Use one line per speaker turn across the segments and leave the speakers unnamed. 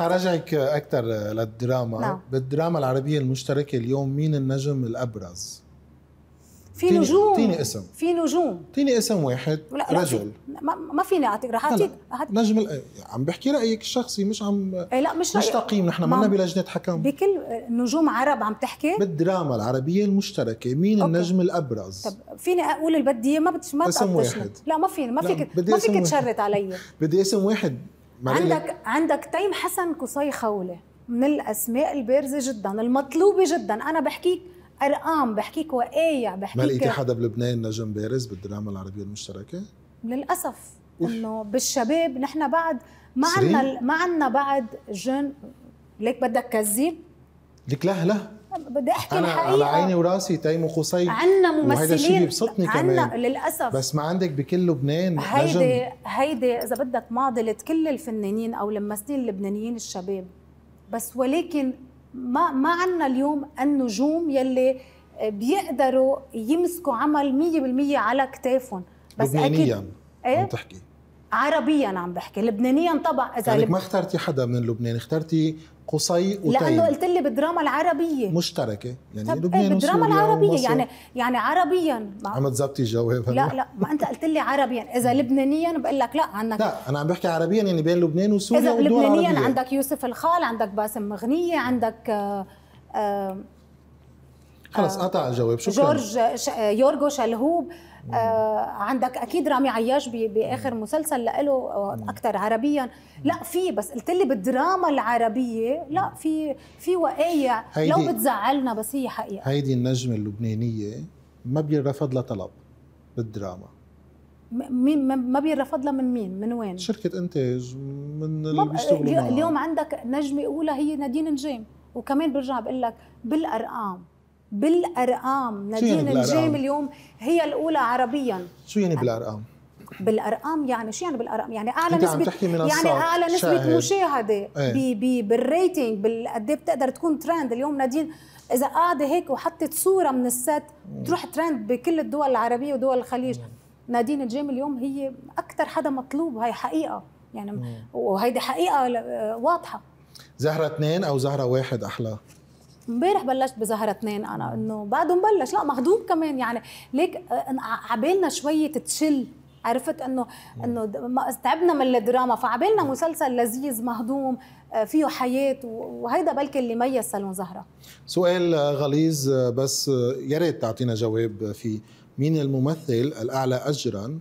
حرجعك اكثر للدراما نعم. بالدراما العربيه المشتركه اليوم مين النجم الابرز في تيني نجوم اعطيني اسم
في نجوم
اعطيني اسم واحد لا رجل
لا ما, ما فيني اعطيك رح اعطيك
نجم عم بحكي رايك الشخصي مش عم اي
لا مش مش تقييم نحن ما بلجنه حكم بكل نجوم عرب عم تحكي
بالدراما العربيه المشتركه مين أوكي. النجم الابرز طب
فيني اقول اللي بدي اياه ما بتش ما اسم واحد لا ما فيني ما فيك ما فيك تشرط علي
بدي اسم واحد عندك
عندك تيم حسن قصي خوله من الاسماء البارزه جدا المطلوبه جدا انا بحكيك ارقام بحكيك وقايع بحكيك ما لقيتي حدا
بلبنان نجم بارز بالدراما العربيه المشتركه؟
للاسف انه بالشباب نحن بعد ما عندنا ما عندنا بعد جن ليك بدك كذب؟ لك لا لا بدي احكي أنا الحقيقه على عيني
وراسي تيمو وخصي عندنا ممثلين وهذا الشيء بيبسطني كمان للاسف بس ما عندك بكل لبنان هيدي نجم.
هيدي اذا بدك معضله كل الفنانين او الممثلين اللبنانيين الشباب بس ولكن ما ما عندنا اليوم النجوم يلي بيقدروا يمسكوا عمل 100% على كتافهم
بس لبنانيا اكيد
ايه عم تحكي عربيا عم بحكي لبنانيا طبعا اذا يعني لب... ما اخترتي
حدا من لبنان اخترتي قصي وتيم لانه قلت لي بالدراما العربيه مشتركه يعني طب لبنان ايه بالدراما العربيه يعني
يعني عربيا عم
تزبطي الجواب لا لا
ما انت قلت لي عربيا اذا لبنانيا بقول لك لا عندك لا
انا عم بحكي عربيا يعني بين لبنان وسوريا اذا لبنانيا عندك
يوسف الخال عندك باسم مغنيه عندك آه آه
خلص قطع آه، الجواب شكرا جورج
يورجو شلهوب آه عندك اكيد رامي عياش باخر مسلسل له اكثر آه، عربيا لا في بس قلت لي بالدراما العربيه لا في في وقايع لو بتزعلنا بس هي حقيقه
هيدي النجمه اللبنانيه ما بيرفض لها طلب بالدراما
مين ما بيرفض لها من مين من وين
شركه انتاج من اللي بيشتغلوا اليوم
عندك نجمه اولى هي نادين نجيم وكمان برجع بقول لك بالارقام بالارقام نادين يعني الجيم اليوم هي الاولى عربيا
شو يعني بالارقام
بالارقام يعني شو يعني بالارقام يعني اعلى نسبه يعني اعلى نسبه مشاهده ايه؟ بي بالريتنج بالقد ايه بتقدر تكون ترند اليوم نادين اذا قاعده هيك وحطت صوره من الست تروح ترند بكل الدول العربيه ودول الخليج نادين الجيم اليوم هي اكثر حدا مطلوب هي حقيقه يعني وهيدي حقيقه آه، واضحه
زهره اثنين او زهره واحد احلى
امبارح بلشت بزهرة اثنين انا انه بعده مبلش لا مهضوم كمان يعني ليك آه، عبالنا شوية تشل عرفت انه انه تعبنا من الدراما فعبالنا مسلسل لذيذ مهضوم آه، فيه حياه وهيدا بلكي اللي ميز صالون زهره
سؤال غليظ بس يا ريت تعطينا جواب فيه مين الممثل الاعلى اجرا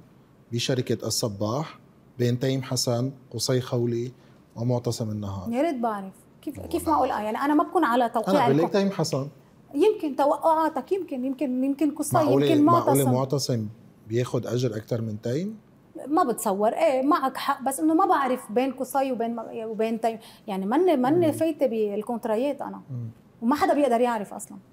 بشركه الصباح بين تيم حسن قصي خولي ومعتصم النهار
يا ريت بعرف كيف كيف ما اقول اه يعني انا ما بكون على توقيع انا تيم طيب حسن يمكن توقعاتك آه، آه، طيب، يمكن يمكن يمكن قصي يمكن معتصم معقوله
معتصم بياخذ اجر اكثر من تيم؟
طيب؟ ما بتصور ايه معك حق بس انه ما بعرف بين قصي وبين وبين تيم يعني ماني ماني فايته بالكونترايات انا مم. وما حدا بيقدر يعرف اصلا